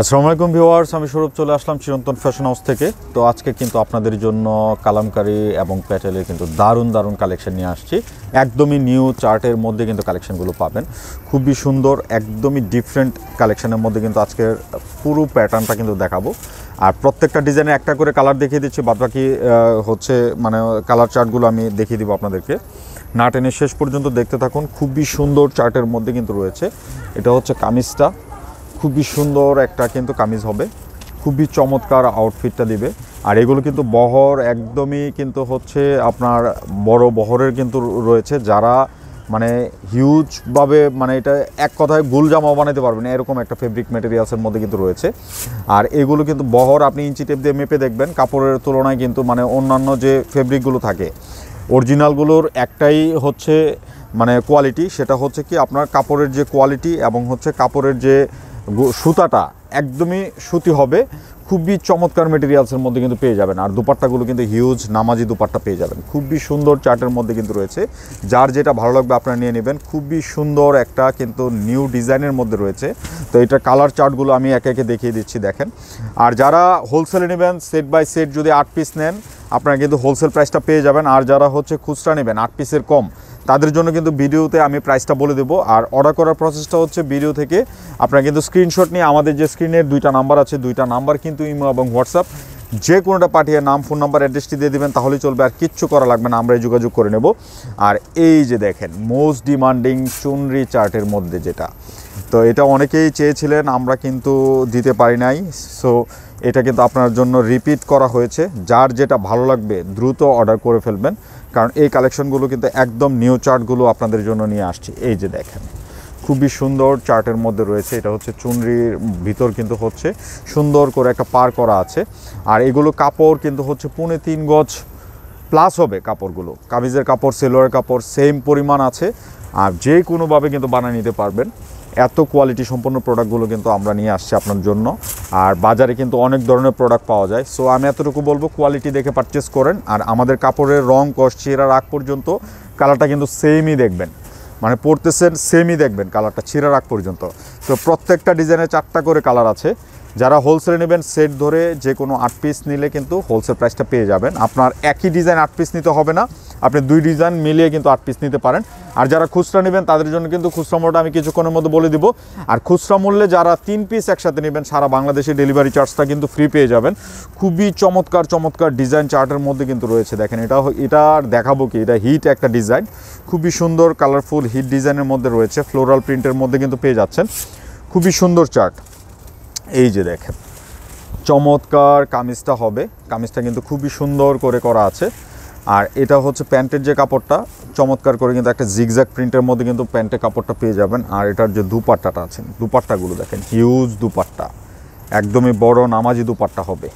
আসসালামু আলাইকুম ভিওয়ার্স আমি সৌরভ চলে আসলাম চিরন্তন ফ্যাশন হাউস থেকে তো আজকে কিন্তু আপনাদের জন্য কালামকারি এবং প্যাটেলের কিন্তু দারুণ দারুণ কালেকশন নিয়ে আসছি একদমই নিউ চার্টের মধ্যে কিন্তু কালেকশনগুলো পাবেন খুবই সুন্দর একদমই ডিফারেন্ট কালেকশনের মধ্যে কিন্তু আজকের পুরো প্যাটার্নটা কিন্তু দেখাবো আর প্রত্যেকটা ডিজাইনে একটা করে কালার দেখিয়ে দিচ্ছি বাদবাকি হচ্ছে মানে কালার চার্টগুলো আমি দেখিয়ে দিব আপনাদেরকে না টেনে শেষ পর্যন্ত দেখতে থাকুন খুবই সুন্দর চার্টের মধ্যে কিন্তু রয়েছে এটা হচ্ছে কামিজটা খুবই সুন্দর একটা কিন্তু কামিজ হবে খুবই চমৎকার আউটফিটটা দিবে আর এগুলো কিন্তু বহর একদমই কিন্তু হচ্ছে আপনার বড় বহরের কিন্তু রয়েছে যারা মানে হিউজভাবে মানে এটা এক কথায় গুল জামাও বানাতে পারবেন এরকম একটা ফেব্রিক মেটেরিয়ালসের মধ্যে কিন্তু রয়েছে আর এগুলো কিন্তু বহর আপনি ইঞ্চি টেপ দিয়ে মেপে দেখবেন কাপড়ের তুলনায় কিন্তু মানে অন্যান্য যে ফেব্রিকগুলো থাকে অরিজিনালগুলোর একটাই হচ্ছে মানে কোয়ালিটি সেটা হচ্ছে কি আপনার কাপড়ের যে কোয়ালিটি এবং হচ্ছে কাপড়ের যে সুতাটা একদমই সুতি হবে খুবই চমৎকার মেটেরিয়ালসের মধ্যে কিন্তু পেয়ে যাবেন আর দুপাট্টাগুলো কিন্তু হিউজ নামাজি দুপাট্টা পেয়ে যাবেন খুবই সুন্দর চার্টের মধ্যে কিন্তু রয়েছে যার যেটা ভালো লাগবে আপনারা নিয়ে নেবেন খুবই সুন্দর একটা কিন্তু নিউ ডিজাইনের মধ্যে রয়েছে তো এটা কালার চার্টগুলো আমি একে একে দেখিয়ে দিচ্ছি দেখেন আর যারা হোলসেলে নেবেন সেট বাই সেট যদি আট পিস নেন আপনারা কিন্তু হোলসেল প্রাইসটা পেয়ে যাবেন আর যারা হচ্ছে খুচরা নেবেন আট পিসের কম তাদের জন্য কিন্তু ভিডিওতে আমি প্রাইসটা বলে দেবো আর অর্ডার করার প্রসেসটা হচ্ছে ভিডিও থেকে আপনারা কিন্তু স্ক্রিনশট নিয়ে আমাদের যে স্ক্রিনের দুইটা নাম্বার আছে দুইটা নাম্বার কিন্তু ইমো এবং হোয়াটসঅ্যাপ যে কোনোটা পাঠিয়ে নাম ফোন নাম্বার অ্যাড্রেসটি দিয়ে দেবেন তাহলেই চলবে আর কিচ্ছু করা লাগবে না আমরাই যোগাযোগ করে নেব আর এই যে দেখেন মোস্ট ডিমান্ডিং চুনরি চার্টের মধ্যে যেটা তো এটা অনেকেই চেয়েছিলেন আমরা কিন্তু দিতে পারি নাই সো এটা কিন্তু আপনার জন্য রিপিট করা হয়েছে যার যেটা ভালো লাগবে দ্রুত অর্ডার করে ফেলবেন কারণ এই কালেকশনগুলো কিন্তু একদম নিউ চার্টগুলো আপনাদের জন্য নিয়ে আসছি এই যে দেখেন খুবই সুন্দর চার্টের মধ্যে রয়েছে এটা হচ্ছে চুনরির ভিতর কিন্তু হচ্ছে সুন্দর করে একটা পার করা আছে আর এগুলো কাপড় কিন্তু হচ্ছে পুনে তিন গজ প্লাস হবে কাপড়গুলো কামিজের কাপড় সেলোয়ার কাপড় সেম পরিমাণ আছে আর যে কোনোভাবে কিন্তু বানিয়ে নিতে পারবেন এত কোয়ালিটি সম্পন্ন প্রোডাক্টগুলো কিন্তু আমরা নিয়ে আসছি আপনার জন্য আর বাজারে কিন্তু অনেক ধরনের প্রোডাক্ট পাওয়া যায় সো আমি এতটুকু বলবো কোয়ালিটি দেখে পারচেস করেন আর আমাদের কাপড়ের রং কষ ছেঁড়ার রাগ পর্যন্ত কালারটা কিন্তু সেমই দেখবেন মানে পরতেছেন সেমই দেখবেন কালারটা ছিঁড়ার রাগ পর্যন্ত তো প্রত্যেকটা ডিজাইনে চারটা করে কালার আছে যারা হোলসেলে নেবেন সেট ধরে যে কোনো আট পিস নিলে কিন্তু হোলসেল প্রাইসটা পেয়ে যাবেন আপনার একই ডিজাইন আট পিস নিতে হবে না আপনি দুই ডিজাইন মিলিয়ে কিন্তু আট পিস নিতে পারেন আর যারা খুচরা নেবেন তাদের জন্য কিন্তু খুচরা মোটা আমি কিছুক্ষণের মধ্যে বলে দিব আর খুচরা মূল্যে যারা তিন পিস একসাথে নেবেন সারা বাংলাদেশে ডেলিভারি চার্জটা কিন্তু ফ্রি পেয়ে যাবেন খুবই চমৎকার চমৎকার ডিজাইন চার্টের মধ্যে কিন্তু রয়েছে দেখেন এটা এটা আর দেখাবো কি এটা হিট একটা ডিজাইন খুবই সুন্দর কালারফুল হিট ডিজাইনের মধ্যে রয়েছে ফ্লোরাল প্রিন্টের মধ্যে কিন্তু পেয়ে যাচ্ছেন খুবই সুন্দর চার্ট এই যে দেখেন চমৎকার কামিজটা হবে কামিজটা কিন্তু খুবই সুন্দর করে করা আছে আর এটা হচ্ছে প্যান্টের যে কাপড়টা চমৎকার করে কিন্তু একটা জিগজ্যাক প্রিন্টের মধ্যে কিন্তু প্যান্টের কাপড়টা পেয়ে যাবেন আর এটার যে দুপাট্টাটা আছে দুপাট্টাগুলো দেখেন হিউজ দুপাট্টা একদমই বড় নামাজি দুপাট্টা হবে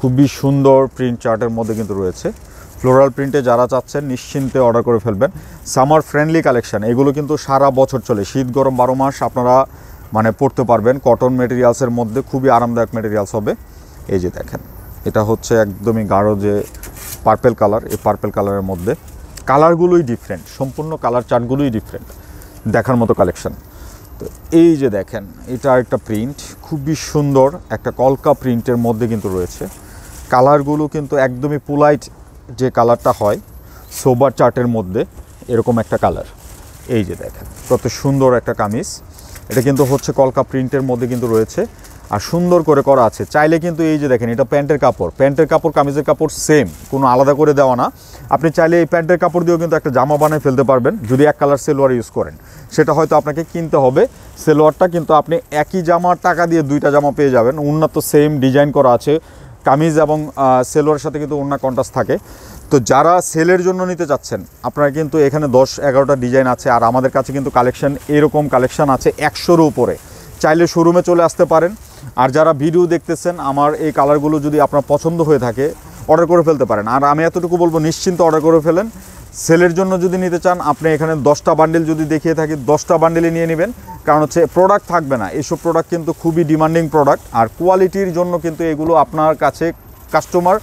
খুবই সুন্দর প্রিন্ট চার্টের মধ্যে কিন্তু রয়েছে ফ্লোরাল প্রিন্টে যারা চাচ্ছেন নিশ্চিন্তে অর্ডার করে ফেলবেন সামার ফ্রেন্ডলি কালেকশান এগুলো কিন্তু সারা বছর চলে শীত গরম বারো মাস আপনারা মানে পড়তে পারবেন কটন মেটেরিয়ালসের মধ্যে খুবই আরামদায়ক মেটেরিয়ালস হবে এই যে দেখেন এটা হচ্ছে একদমই গাঢ় যে পার্পেল কালার এই পার্পেল কালারের মধ্যে কালারগুলোই ডিফারেন্ট সম্পূর্ণ কালার চার্টগুলোই ডিফারেন্ট দেখার মতো কালেকশন তো এই যে দেখেন এটা একটা প্রিন্ট খুবই সুন্দর একটা কলকা প্রিন্টের মধ্যে কিন্তু রয়েছে কালারগুলো কিন্তু একদমই পোলাইট যে কালারটা হয় সোবার চার্টের মধ্যে এরকম একটা কালার এই যে দেখেন কত সুন্দর একটা কামিজ এটা কিন্তু হচ্ছে কলকা প্রিন্টের মধ্যে কিন্তু রয়েছে আর সুন্দর করে করা আছে চাইলে কিন্তু এই যে দেখেন এটা প্যান্টের কাপড় প্যান্টের কাপড় কামিজের কাপড় সেম কোনো আলাদা করে দেওয়া না আপনি চাইলে এই প্যান্টের কাপড় দিয়েও কিন্তু একটা জামা বানিয়ে ফেলতে পারবেন যদি এক কালার সেলোয়ার ইউজ করেন সেটা হয়তো আপনাকে কিনতে হবে সেলোয়ারটা কিন্তু আপনি একই জামার টাকা দিয়ে দুইটা জামা পেয়ে যাবেন উন্নত সেম ডিজাইন করা আছে কামিজ এবং সেলোয়ারের সাথে কিন্তু অন্য কন্ট্রাস্ট থাকে তো যারা সেলের জন্য নিতে চাচ্ছেন আপনারা কিন্তু এখানে দশ এগারোটা ডিজাইন আছে আর আমাদের কাছে কিন্তু কালেকশন এরকম কালেকশান আছে একশোর উপরে চাইলে শোরুমে চলে আসতে পারেন আর যারা ভিডিও দেখতেছেন আমার এই কালারগুলো যদি আপনার পছন্দ হয়ে থাকে অর্ডার করে ফেলতে পারেন আর আমি এতটুকু বলবো নিশ্চিন্ত অর্ডার করে ফেলেন সেলের জন্য যদি নিতে চান আপনি এখানে দশটা বান্ডেল যদি দেখিয়ে থাকি দশটা বান্ডিলই নিয়ে নেবেন কারণ হচ্ছে প্রোডাক্ট থাকবে না এসব প্রোডাক্ট কিন্তু খুবই ডিমান্ডিং প্রোডাক্ট আর কোয়ালিটির জন্য কিন্তু এগুলো আপনার কাছে কাস্টমার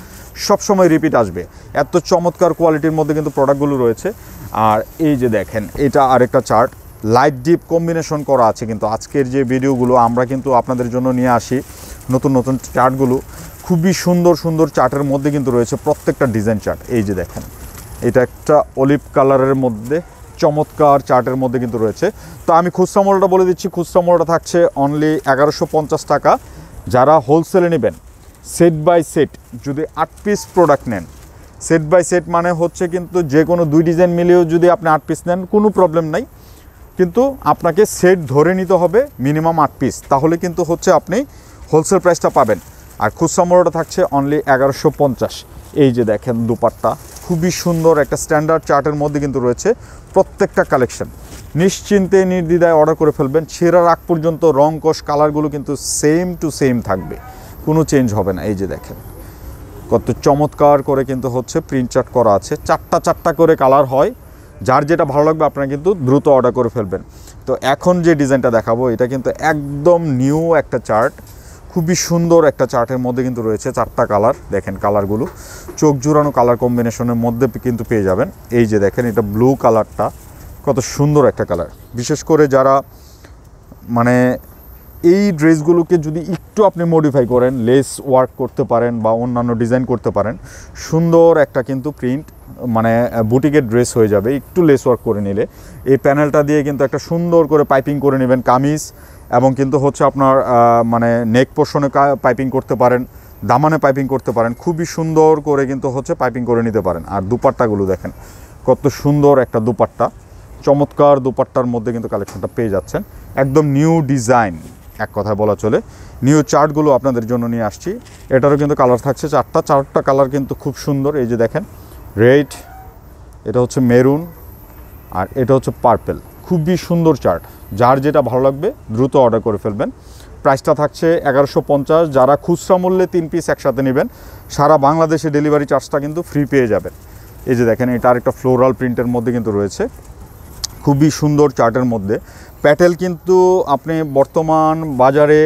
সবসময় রিপিট আসবে এত চমৎকার কোয়ালিটির মধ্যে কিন্তু প্রোডাক্টগুলো রয়েছে আর এই যে দেখেন এটা আরেকটা চার্ট লাইট ডিপ কম্বিনেশন করা আছে কিন্তু আজকের যে ভিডিওগুলো আমরা কিন্তু আপনাদের জন্য নিয়ে আসি নতুন নতুন চার্টগুলো খুবই সুন্দর সুন্দর চার্টের মধ্যে কিন্তু রয়েছে প্রত্যেকটা ডিজাইন চার্ট এই যে দেখেন এটা একটা অলিভ কালারের মধ্যে চমৎকার চার্টের মধ্যে কিন্তু রয়েছে তো আমি খুচরা মোডটা বলে দিচ্ছি খুচরা মোডটা থাকছে অনলি এগারোশো টাকা যারা হোলসেলে নেবেন সেট বাই সেট যদি আট পিস প্রোডাক্ট নেন সেট বাই সেট মানে হচ্ছে কিন্তু যে কোনো দুই ডিজাইন মিলেও যদি আপনি আট পিস নেন কোনো প্রবলেম নাই কিন্তু আপনাকে সেট ধরে নিতে হবে মিনিমাম আট পিস তাহলে কিন্তু হচ্ছে আপনি হোলসেল প্রাইসটা পাবেন আর খুচরা মূল্যটা থাকছে অনলি এগারোশো পঞ্চাশ এই যে দেখেন দুপারটা খুবই সুন্দর একটা স্ট্যান্ডার্ড চার্টের মধ্যে কিন্তু রয়েছে প্রত্যেকটা কালেকশন নিশ্চিন্তে নির্দ্বিধায় অর্ডার করে ফেলবেন ছেঁড়ার আগ পর্যন্ত রং কষ কালারগুলো কিন্তু সেম টু সেম থাকবে কোনো চেঞ্জ হবে না এই যে দেখেন কত চমৎকার করে কিন্তু হচ্ছে প্রিন্ট চার্ট করা আছে চারটা চারটা করে কালার হয় যার যেটা ভালো লাগবে আপনারা কিন্তু দ্রুত অর্ডার করে ফেলবেন তো এখন যে ডিজাইনটা দেখাবো এটা কিন্তু একদম নিউ একটা চার্ট খুবই সুন্দর একটা চার্টের মধ্যে কিন্তু রয়েছে চারটা কালার দেখেন কালারগুলো চোখ জুড়ানো কালার কম্বিনেশনের মধ্যে কিন্তু পেয়ে যাবেন এই যে দেখেন এটা ব্লু কালারটা কত সুন্দর একটা কালার বিশেষ করে যারা মানে এই ড্রেসগুলোকে যদি একটু আপনি মডিফাই করেন লেস ওয়ার্ক করতে পারেন বা অন্যান্য ডিজাইন করতে পারেন সুন্দর একটা কিন্তু প্রিন্ট মানে বুটিকের ড্রেস হয়ে যাবে একটু লেস ওয়ার্ক করে নিলে এই প্যানেলটা দিয়ে কিন্তু একটা সুন্দর করে পাইপিং করে নেবেন কামিজ এবং কিন্তু হচ্ছে আপনার মানে নেক পোর্শনে পাইপিং করতে পারেন দামানে পাইপিং করতে পারেন খুবই সুন্দর করে কিন্তু হচ্ছে পাইপিং করে নিতে পারেন আর দুপাট্টাগুলো দেখেন কত সুন্দর একটা দুপাট্টা চমৎকার দুপাট্টার মধ্যে কিন্তু কালেকশনটা পেয়ে যাচ্ছেন একদম নিউ ডিজাইন এক কথায় বলা চলে নিউ চার্টগুলো আপনাদের জন্য নিয়ে আসছি এটারও কিন্তু কালার থাকছে চারটা চারটা কালার কিন্তু খুব সুন্দর এই যে দেখেন রেড এটা হচ্ছে মেরুন আর এটা হচ্ছে পার্পেল খুবই সুন্দর চার্ট যার যেটা ভালো লাগবে দ্রুত অর্ডার করে ফেলবেন প্রাইসটা থাকছে এগারোশো পঞ্চাশ যারা খুচরা মূল্যে তিন পিস একসাথে নেবেন সারা বাংলাদেশে ডেলিভারি চার্জটা কিন্তু ফ্রি পেয়ে যাবেন এই যে দেখেন এটা আরেকটা ফ্লোরাল প্রিন্টের মধ্যে কিন্তু রয়েছে খুবই সুন্দর চার্টের মধ্যে প্যাটেল কিন্তু আপনি বর্তমান বাজারে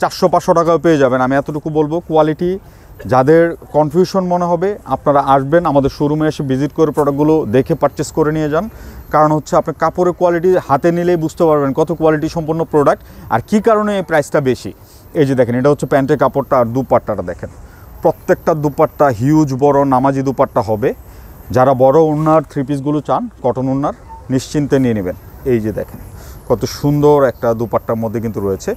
চারশো পাঁচশো টাকাও পেয়ে যাবেন আমি এতটুকু বলবো কোয়ালিটি যাদের কনফিউশন মনে হবে আপনারা আসবেন আমাদের শোরুমে এসে ভিজিট করে প্রোডাক্টগুলো দেখে পারচেস করে নিয়ে যান কারণ হচ্ছে আপনি কাপড়ের কোয়ালিটি হাতে নিলেই বুঝতে পারবেন কত কোয়ালিটি সম্পন্ন প্রোডাক্ট আর কি কারণে এই প্রাইসটা বেশি এই যে দেখেন এটা হচ্ছে প্যান্টের কাপড়টা আর দুপাট্টাটা দেখেন প্রত্যেকটা দুপাট্টা হিউজ বড় নামাজি দুপাট্টা হবে যারা বড় উন্নার থ্রি পিসগুলো চান কটন উন্নার নিশ্চিন্তে নিয়ে নেবেন এই যে দেখেন কত সুন্দর একটা দুপাট্টার মধ্যে কিন্তু রয়েছে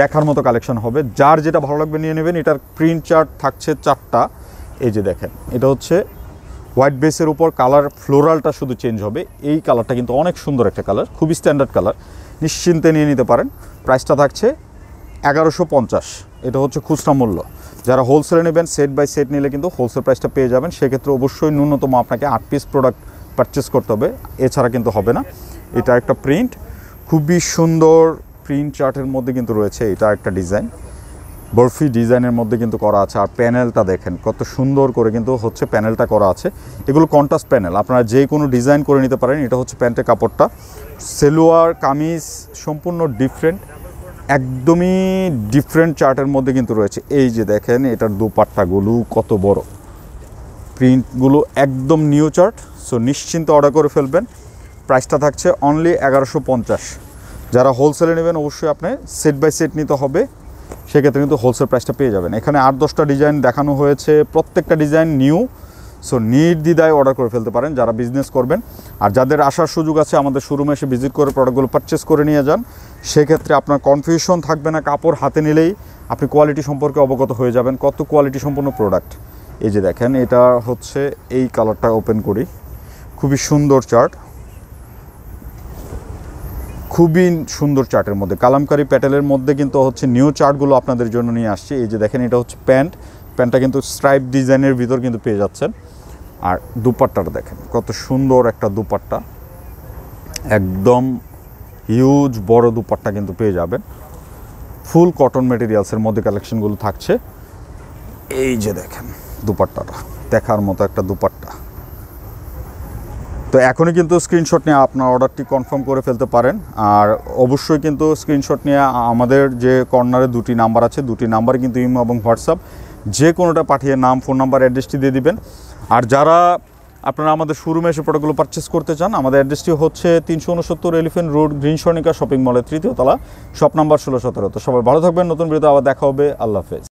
দেখার মতো কালেকশন হবে যার যেটা ভালো লাগবে নিয়ে নেবেন এটার প্রিন্ট চার্ট থাকছে চারটা এই যে দেখেন এটা হচ্ছে হোয়াইট বেসের উপর কালার ফ্লোরালটা শুধু চেঞ্জ হবে এই কালারটা কিন্তু অনেক সুন্দর একটা কালার খুবই স্ট্যান্ডার্ড কালার নিশ্চিন্তে নিয়ে নিতে পারেন প্রাইসটা থাকছে এগারোশো পঞ্চাশ এটা হচ্ছে খুচরা মূল্য যারা হোলসেলে নেবেন সেট বাই সেট নিলে কিন্তু হোলসেল প্রাইসটা পেয়ে যাবেন সেক্ষেত্রে অবশ্যই ন্যূনতম আপনাকে আট পিস প্রোডাক্ট পারচেস করতে হবে এছাড়া কিন্তু হবে না এটা একটা প্রিন্ট খুবই সুন্দর স্ক্রিন চার্টের মধ্যে কিন্তু রয়েছে এটা একটা ডিজাইন বরফি ডিজাইনের মধ্যে কিন্তু করা আছে আর প্যানেলটা দেখেন কত সুন্দর করে কিন্তু হচ্ছে প্যানেলটা করা আছে এগুলো কন্টাস্ট প্যানেল আপনারা যে কোনো ডিজাইন করে নিতে পারেন এটা হচ্ছে প্যান্টের কাপড়টা সেলোয়ার কামিজ সম্পূর্ণ ডিফারেন্ট একদমই ডিফারেন্ট চার্টের মধ্যে কিন্তু রয়েছে এই যে দেখেন এটার দুপাট্টাগুলো কত বড় প্রিন্টগুলো একদম নিউ চার্ট সো নিশ্চিন্ত অর্ডার করে ফেলবেন প্রাইসটা থাকছে অনলি এগারোশো পঞ্চাশ যারা হোলসেলে নেবেন অবশ্যই আপনি সেট বাই সেট নিতে হবে সেক্ষেত্রে কিন্তু হোলসেল প্রাইসটা পেয়ে যাবেন এখানে আট দশটা ডিজাইন দেখানো হয়েছে প্রত্যেকটা ডিজাইন নিউ সো নির্দিদায় অর্ডার করে ফেলতে পারেন যারা বিজনেস করবেন আর যাদের আসার সুযোগ আছে আমাদের শোরুমে এসে ভিজিট করে প্রোডাক্টগুলো পারচেস করে নিয়ে যান সেক্ষেত্রে আপনার কনফিউশন থাকবে না কাপড় হাতে নিলেই আপনি কোয়ালিটি সম্পর্কে অবগত হয়ে যাবেন কত কোয়ালিটি সম্পন্ন প্রোডাক্ট এই যে দেখেন এটা হচ্ছে এই কালারটা ওপেন করি খুবই সুন্দর চার্ট খুবই সুন্দর চার্টের মধ্যে কালামকারী প্যাটেলের মধ্যে কিন্তু হচ্ছে নিউ চার্টগুলো আপনাদের জন্য নিয়ে আসছে এই যে দেখেন এটা হচ্ছে প্যান্ট প্যান্টটা কিন্তু স্ট্রাইপ ডিজাইনের ভিতর কিন্তু পেয়ে যাচ্ছেন আর দুপাট্টাটা দেখেন কত সুন্দর একটা দুপাট্টা একদম হিউজ বড় দুপাট্টা কিন্তু পেয়ে যাবেন ফুল কটন মেটেরিয়ালসের মধ্যে কালেকশনগুলো থাকছে এই যে দেখেন দুপাট্টাটা দেখার মতো একটা দুপাট্টা তো এখনই কিন্তু স্ক্রিনশট নিয়ে আপনার অর্ডারটি কনফার্ম করে ফেলতে পারেন আর অবশ্যই কিন্তু স্ক্রিনশট নিয়ে আমাদের যে কর্নারে দুটি নাম্বার আছে দুটি নাম্বার কিন্তু ইমো এবং হোয়াটসঅ্যাপ যে কোনোটা পাঠিয়ে নাম ফোন নাম্বার অ্যাড্রেসটি দিয়ে দিবেন আর যারা আপনারা আমাদের শোরুমে এসে প্রোডাক্টগুলো পারচেস করতে চান আমাদের অ্যাড্রেসটি হচ্ছে তিনশো উনসত্তর এলিফেন্ট রোড গ্রিন সর্ণিকা শপিং মলের তৃতীয় তলা শপ নাম্বার ষোলো সতেরো তো সবাই ভালো থাকবেন নতুন ভিডিওতে আবার দেখা হবে আল্লাহ হাফেজ